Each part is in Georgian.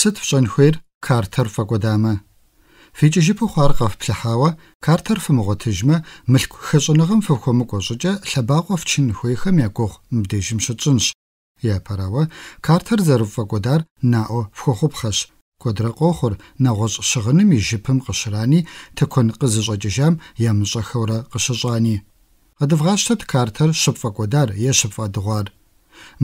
Сыт фшэнхуэр картэр фэкӏуэдамэ? Фичыжыпу хуар къэфплъыхьауэ картэр фымыгъуэтыжмэ, мылъку хэщӏыныгъэм фыхуэмыкӏуэ щӏыкӏэ лъэбакъуэ фчын хуейхэм я гугъу мыбдежым щытщынщ. Япэрауэ, картэр зэрыфӏэкӏуэдар наӏуэ фхуэхъупхъэщ. Куэдрэ къохъур нэгъуэщӏ щыгъыным и жыпым къыщрани, тыкуэн къызыщӏэкӏыжам ямыщӏэхэурэ къыщыщӏани. Къыдывгъащтэт картэр щыпфӏэкӏуэдар е щыпфӏэдыгъуар.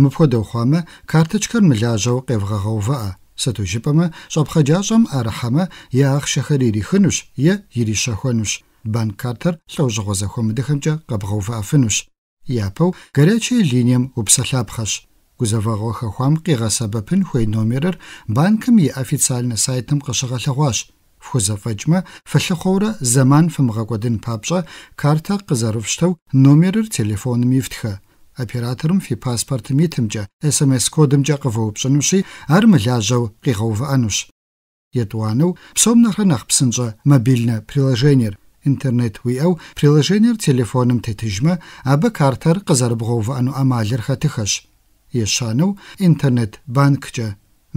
Мыпхуэдэу хъуамэ, картэчкэр мылажьэу къевгъэгъэувыӏэ – სათუშიპამა სოფხაჯაზომ არჰამა იახშხერი რიხნუშ ია ირიშახანუშ ბანკარტერ ლოჟღოზახომდეხმჭა ყაბღოვაფნუშ იაპო გრაჩი ლინიამ უფსალაფხაშ გუზავაღოხა ხვამ ყიღასაბაფინ ხუე ნომერერ ბანკმი ოფიციალნა საიტიმ ყშღალაღვაშ ფხუზაფაჯმა ფლხოვრა ზამან ფმღაკოდინ პაპშა კარტა ყზარუფშთავ ნომერერ ტელეფონმი ვთხა операторым фи паспортым итымкӀэ, СМС кодымкӀэ къывэупщӀынущи, ар мылажьэу къигъэувыӀэнущ. ЕтӀуанэу псом нэхърэ нэхъ псынщӀэ мобильнэ приложениер интернет уиӀэу приложениер телефоным тетыжмэ, абы картэр къызэрыбгъэувыӀэну Ӏэмалыр хэтыхэщ. Ещанэу интернет банккӀэ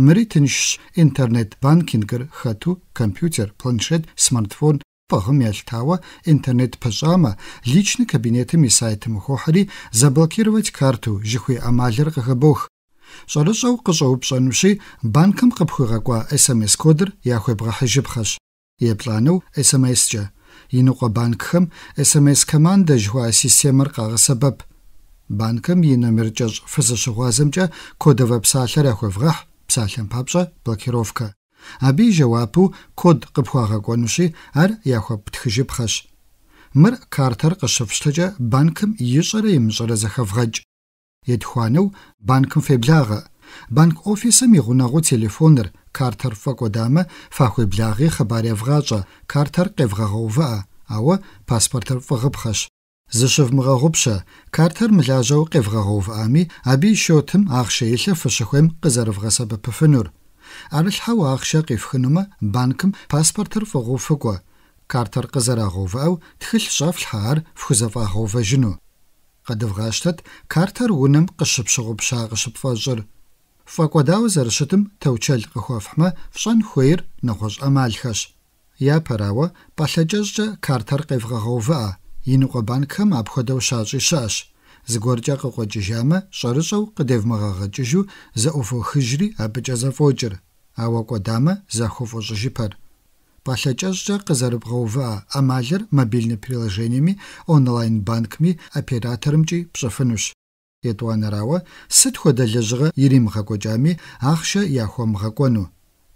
Мэри тыншщ интернет-банкингыр хэту компьютер, планшет, смартфон, Погмельтава интернет пжама личный кабинет и сайт мухохри заблокировать карту жихуй амалер гхабох. Шарышау кызаупсануши банкам кыпхыгакуа смс кодр яхуй брахыжыбхаш. Еплану смсча. Инуқа банкхам смс команда жуа системар қағы сабап. Банкам и номер жаж фызышы ғуазымча кодовы псалар ахуевға псалым папша блокировка. აბი ჯავაპუ კოდ ყფხაღა კონუში არ იახო ფთხჟი ფხაშ მრ ქართარ ყშფშთჯა ბანკმ იშრე იმშრე ზახავღაჯ ეთხვანუ ბანკმ ფებლაღა ბანკ ოფისი მიღუნაღო ტელეფონერ ქართარ ფაკოდამა ფახუბლაღი ხბარე ვღაჯა ქართარ ყევღაღოვა აუ პასპორტარ ფღფხაშ ზეშევ მღაღუბშა ქართარ მლაჟაუ ყევღაღოვა ამი აბი შოთმ აღშეილე ფშხემ ყზარ ვღასაბ ფფნურ арлхау ахша гыфхынма банкм паспортыр фгуфгуа картэр къызэрагъэувау тхылъ щӏэфлъхьар фхузэфӏагъэувэжыну къыдывгъаштэт картэр унэм къыщыпщыгъупща къыщыпфӏэщӏыр фӏэкӏуэдауэ зэрыщытым тэучэл къыхуэфхьмэ фщӏэн хуейр нэгъуэщӏ ӏэмалхэщ япэрауэ пӏалъэкӏэщӏкӏэ картэр къевгъэгъэувыӏэ иныкъуэ банкхэм апхуэдэу щащӏи щыӏэщ зыгуэркӏэ къыкъуэкӏыжамэ щӏэрыщӏэу къыдевмыгъэгъэкӏыжу зэӏуфӏохыжри абыкӏэ зэфӏокӏыр ауакодама захофожжипэр палъэкӏэщӏкӏэ къызэрыбгъэува ӏэмалыр мобильнэ приложениеми онлайн банкми операторымкӏи пщӏыфынущ етӏуанэрауэ сыт хуэдэ лэжьыгъэ иримыгъэкӏуэкӏами ахъшэ яхуэмыгъэкӏуэну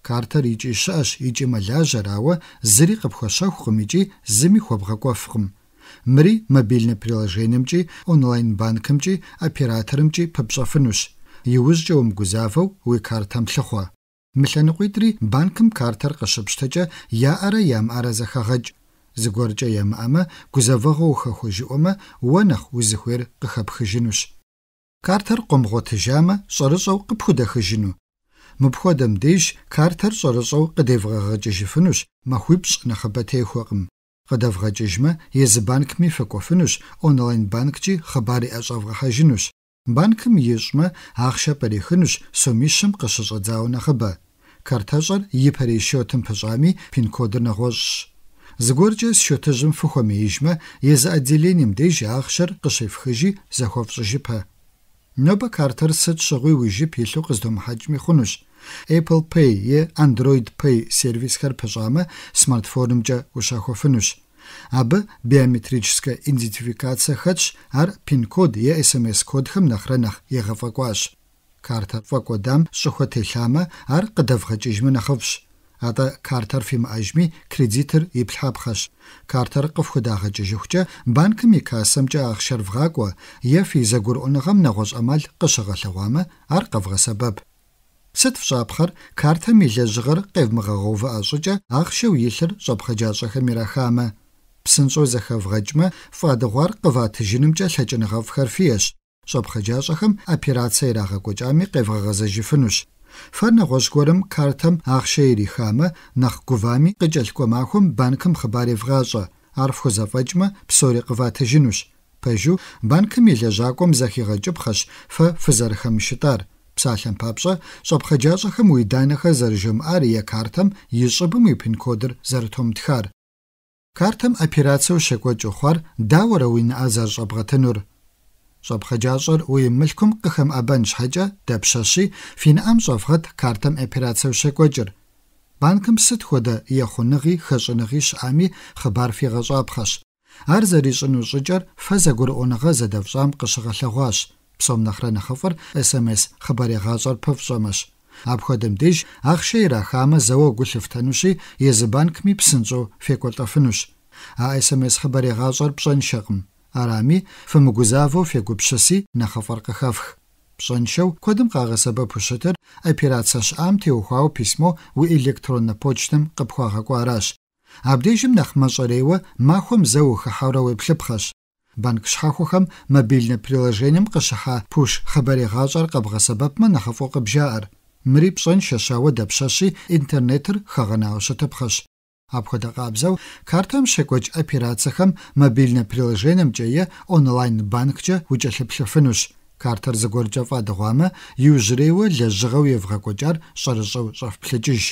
картэр икӏи щыӏэщ икӏи мэлажьэрауэ зыри къыпхуэщэхукъым икӏи зыми хуэбгъэкӏуэфкъым мыри мобильнэ приложениемкӏи онлайн банкымкӏи операторымкӏи пыпщӏэфынущ иужькӏэ умыгузавэу уи картэм лъыхъуэ მიშენიყვიტრი ბანკმ ქართარ ყშებშთაჭა იაარა იამ არაზა ხაღაჭ ზგორჭა იამ ამა გუზავაღო ხახოჟი ომა ვანახ უზხვერ ყხაფხიჟინუშ ქართარ ყომღოთჟამა წორწოვ ყფუდახიჟინუ მფხოდემ დეშ ქართარ წორწოვ ყდევღაღაჭიშიფუნუშ მახვიპს ნახაბათეიხვაყმ ყდავღაჭიჟმა ეს ბანკმი ფეკოფუნუშ ონლაინ ბანკჭი ხაბარი აწავღაჟინუშ ბანკმ იეშმა ახშაპერი ხნუშ სომიშმ ყშოშა ძაუნახაბა картажар йыпэрэ щотым пэшӏами пин-кодыр нэгъошӏ. Зыгорчэ щотыжым фыхуэм ижмэ, езы отделением дэжь ахъщэр къышефхыжьи зэхуэфшӏыжьыпэ. Нобэ картэр сыт щыгъуи уижьы пилъу къыздомыхьэкӏми хъунущ. Apple Pay е Android Pay сервисхэр пэшӏамэ смартфонымкӏэ ушахуэфынущ. Абы биометрическэ идентификацэ хэтщ, ар пин-код е SMS-кодхэм нахърэ нахъ егъэфэкӏуащ. картар фокодам шухотелама ар къыдэвгъэкӏыжмэ нэхъыфӏщ атӏэ картар фимыӏэжми кредитыр иплъхьапхъэщ картар къыфхудагъэкӏыжыхукӏэ банкым и кассэмкӏэ ахъщэр вгъакӏуэ е физэгурыӏуэныгъэм нэгъуэщӏ ӏэмал къыщыгъэлъэгъуамэ ар къэвгъэсэбэп сыт фщапхъэр картэм и лэжьыгъэр къевмыгъэгъэувыӏэ щӏыкӏэ ахъщэу илъыр щӏэпхъэджащӏэхэм ирахамэ псынщӏэу зэхэвгъэкӏмэ фӏадыгъуар къыватыжынымкӏэ лъэкӏыныгъэфӏхэр фиещ სოფხეჯაშახამ ოპერაცია რაღაკოჭამი ყევღაღაზე ჟიფნუშ ფანა ღოშგორემ ქართამ აღშეირი ხამა ნახგუვამი ყეჯელკო მახომ ბანკამ ხბარი ვღაშა არფხოზა ფაჭმა ფსორი ყვათეჟინუშ ფეჟუ ბანკამ ელაჟაკომ ზახიღაჭუ ფხაშ ფ ფზარხამ შიტარ ფსალხამ ფაპშა სოფხეჯაშახამ უიდანახა ზარჟომ არია ქართამ იშობი მიფინ კოდრ ზართომ თხარ ქართამ ოპერაციო შეკვეჭო ხარ დავარ ვინ აზარ ჟაბღათენურ ჟაბხაჯაზორ უი მილკუმ ქხემ აბან შაჯა დაფშაში ფინამ ჟაბხად ქარტამ ოპერაციო შეკვეჯრ ბანკმ სეთ ხოდა იახონიღი ხაჟონიღიშ ამი ხბარ ფიღაზაფხაშ არ ზერიშნუ ჟიჯარ ფაზაგურ ონღა ზადავშამ ყშღალღვაშ псом нахра нахфор смс хабари газар пфсомаш абходим диш ахшейра хама зао гулфтануши из банк ми псинцо фекулта фнуш а смс хабари газар пшан шагм арами фымгузаво фегупшаси нахафаркахафх пшаншау кодым кагасаба пушатер операцияш ам теухау письмо у электронна почтам кыпхуагаку араш абдежим нахмашарейва махум зауха хавра веплъыпхаш банк шхахухам мобильна приложением кышаха пуш хабари гашар кабгасабапма нахафо кыбжаар мри пшан шашауа дапшаши интернетр хаганаушатапхаш Апхуэдэ къабзэу картэм щекӀуэкӀ операциехэм мобильнэ приложениемкӀэ е онлайн-банккӀэ укӀэлъыплъыфынущ. Картэр зыгуэркӀэ фӀадыгъуамэ, иужьрейуэ лэжьыгъэу евгъэкӀуэкӀар щӀэрыщӀэу щӀэфплъыкӀыж.